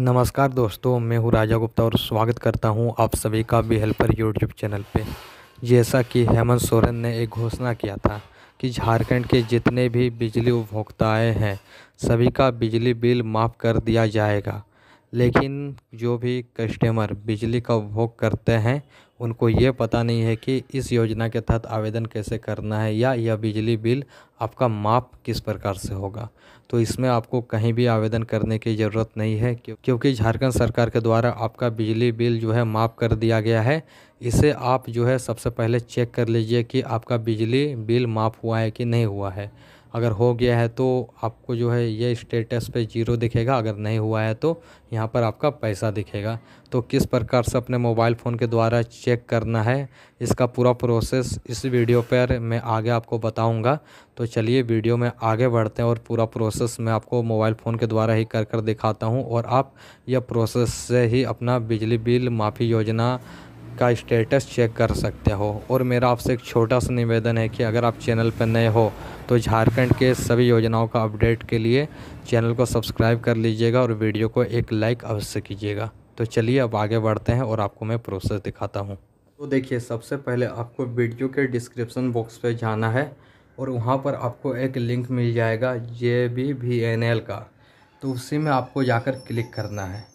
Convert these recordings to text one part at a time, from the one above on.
नमस्कार दोस्तों मैं हूँ राजा गुप्ता और स्वागत करता हूँ आप सभी का बी हेल्पर यूट्यूब चैनल पे जैसा कि हेमंत सोरेन ने एक घोषणा किया था कि झारखंड के जितने भी बिजली उपभोक्ताएँ हैं सभी का बिजली बिल माफ़ कर दिया जाएगा लेकिन जो भी कस्टमर बिजली का उपभोग करते हैं उनको ये पता नहीं है कि इस योजना के तहत आवेदन कैसे करना है या यह बिजली बिल आपका माप किस प्रकार से होगा तो इसमें आपको कहीं भी आवेदन करने की ज़रूरत नहीं है क्योंकि झारखंड सरकार के द्वारा आपका बिजली बिल जो है माफ़ कर दिया गया है इसे आप जो है सबसे पहले चेक कर लीजिए कि आपका बिजली बिल माफ़ हुआ है कि नहीं हुआ है अगर हो गया है तो आपको जो है ये स्टेटस पे जीरो दिखेगा अगर नहीं हुआ है तो यहाँ पर आपका पैसा दिखेगा तो किस प्रकार से अपने मोबाइल फ़ोन के द्वारा चेक करना है इसका पूरा प्रोसेस इस वीडियो पर मैं आगे आपको बताऊँगा तो चलिए वीडियो में आगे बढ़ते हैं और पूरा प्रोसेस मैं आपको मोबाइल फ़ोन के द्वारा ही कर कर दिखाता हूँ और आप यह प्रोसेस से ही अपना बिजली बिल माफ़ी योजना का स्टेटस चेक कर सकते हो और मेरा आपसे एक छोटा सा निवेदन है कि अगर आप चैनल पर नए हो तो झारखंड के सभी योजनाओं का अपडेट के लिए चैनल को सब्सक्राइब कर लीजिएगा और वीडियो को एक लाइक अवश्य कीजिएगा तो चलिए अब आगे बढ़ते हैं और आपको मैं प्रोसेस दिखाता हूँ तो देखिए सबसे पहले आपको वीडियो के डिस्क्रिप्सन बॉक्स पर जाना है और वहाँ पर आपको एक लिंक मिल जाएगा J B V N L का तो उसी में आपको जाकर क्लिक करना है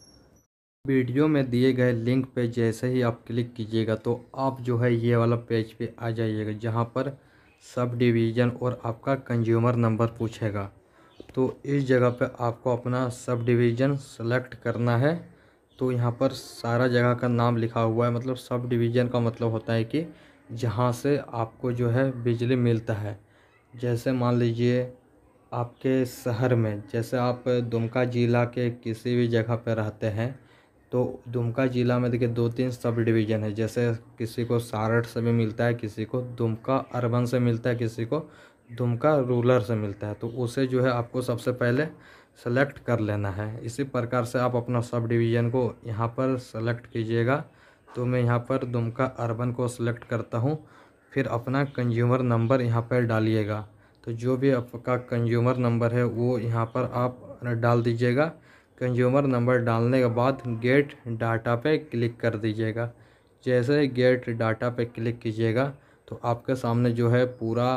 वीडियो में दिए गए लिंक पे जैसे ही आप क्लिक कीजिएगा तो आप जो है ये वाला पेज पे आ जाइएगा जहाँ पर सब डिवीज़न और आपका कंज्यूमर नंबर पूछेगा तो इस जगह पे आपको अपना सब डिवीज़न सेलेक्ट करना है तो यहाँ पर सारा जगह का नाम लिखा हुआ है मतलब सब डिवीज़न का मतलब होता है कि जहाँ से आपको जो है बिजली मिलता है जैसे मान लीजिए आपके शहर में जैसे आप दुमका ज़िला के किसी भी जगह पर रहते हैं तो दुमका ज़िला में देखिए दो तीन सब डिवीज़न है जैसे किसी को सारठ से भी मिलता है किसी को दुमका अर्बन से मिलता है किसी को दुमका रूलर से मिलता है तो उसे जो है आपको सबसे पहले सेलेक्ट कर लेना है इसी प्रकार से आप अपना सब डिवीज़न को यहाँ पर सेलेक्ट कीजिएगा तो मैं यहाँ पर दुमका अर्बन को सेलेक्ट करता हूँ फिर अपना कंज्यूमर नंबर यहाँ पर डालिएगा तो जो भी आपका कंज्यूमर नंबर है वो यहाँ पर आप डाल दीजिएगा कंज्यूमर नंबर डालने के बाद गेट डाटा पे क्लिक कर दीजिएगा जैसे गेट डाटा पे क्लिक कीजिएगा तो आपके सामने जो है पूरा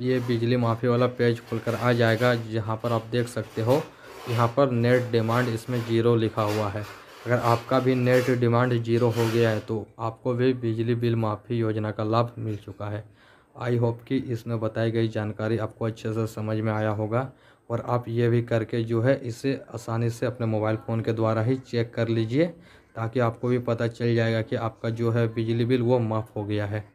ये बिजली माफ़ी वाला पेज खुलकर आ जाएगा जहाँ पर आप देख सकते हो यहाँ पर नेट डिमांड इसमें ज़ीरो लिखा हुआ है अगर आपका भी नेट डिमांड ज़ीरो हो गया है तो आपको भी बिजली बिल माफ़ी योजना का लाभ मिल चुका है आई होप कि इसमें बताई गई जानकारी आपको अच्छे से समझ में आया होगा और आप ये भी करके जो है इसे आसानी से अपने मोबाइल फ़ोन के द्वारा ही चेक कर लीजिए ताकि आपको भी पता चल जाएगा कि आपका जो है बिजली बिल वो माफ़ हो गया है